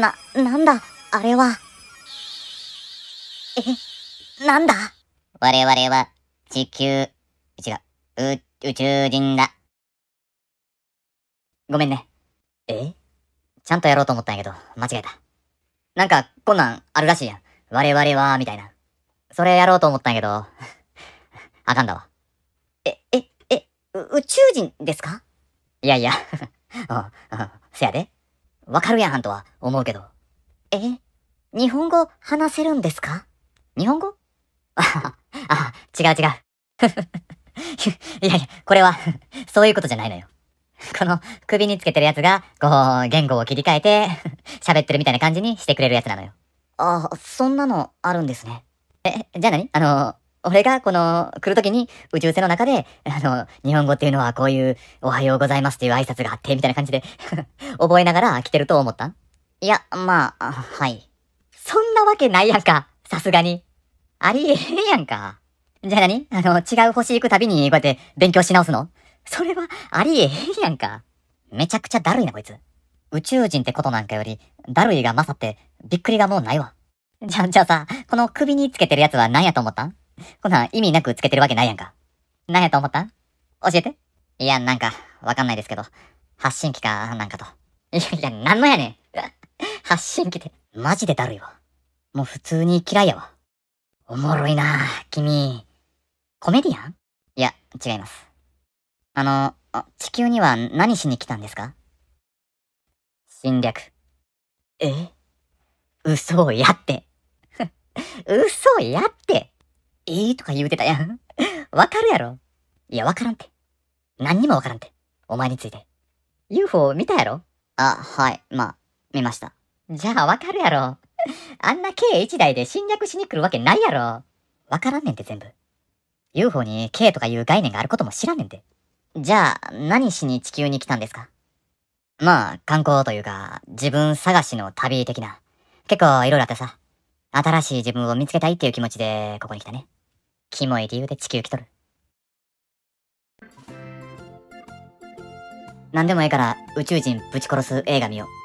な、なんだ、あれは。え、なんだ我々は地球、違う、う、宇宙人だ。ごめんね。えちゃんとやろうと思ったんやけど、間違えた。なんか、こんなんあるらしいやん。我々は、みたいな。それやろうと思ったんやけど、あかんだわ。え、え、え、宇宙人ですかいやいや せやで。わかるやんとは思うけど。え日本語話せるんですか日本語あ あ、違う違う。いやいや、これは そういうことじゃないのよ。この首につけてるやつが、こう、言語を切り替えて喋ってるみたいな感じにしてくれるやつなのよ。ああ、そんなのあるんですね。え、じゃあ何あの、俺がこの、来るときに宇宙船の中で、あの、日本語っていうのはこういう、おはようございますっていう挨拶があって、みたいな感じで 覚えながら来てると思ったいや、まあ、はい。そんなわけないやんか。さすがに。ありえへんやんか。じゃあ何あの、違う星行くたびにこうやって勉強し直すのそれはありえへんやんか。めちゃくちゃだるいなこいつ。宇宙人ってことなんかより、だるいが勝ってびっくりがもうないわ。じゃじゃあさ、この首につけてるやつは何やと思ったんこんなん意味なくつけてるわけないやんか。何やと思った教えて。いや、なんか、わかんないですけど、発信機か、なんかと。いやいや、なんのやねん。発信機って、マジでだるいわ。もう普通に嫌いやわ。おもろいな君。コメディアンいや、違います。あのあ、地球には何しに来たんですか侵略。え嘘をやって。嘘をやって。ええー、とか言うてたやん。わかるやろいや、わからんて。何にもわからんて。お前について。UFO 見たやろあ、はい。まあ、見ました。じゃあわかるやろ。あんな計1台で侵略しに来るわけないやろ。わからんねんて全部。UFO に K とかいう概念があることも知らんねんて。じゃあ、何しに地球に来たんですかまあ、観光というか、自分探しの旅的な。結構いろいろあってさ。新しい自分を見つけたいっていう気持ちで、ここに来たね。キモい理由で地球来とる何でもええから宇宙人ぶち殺す映画見よう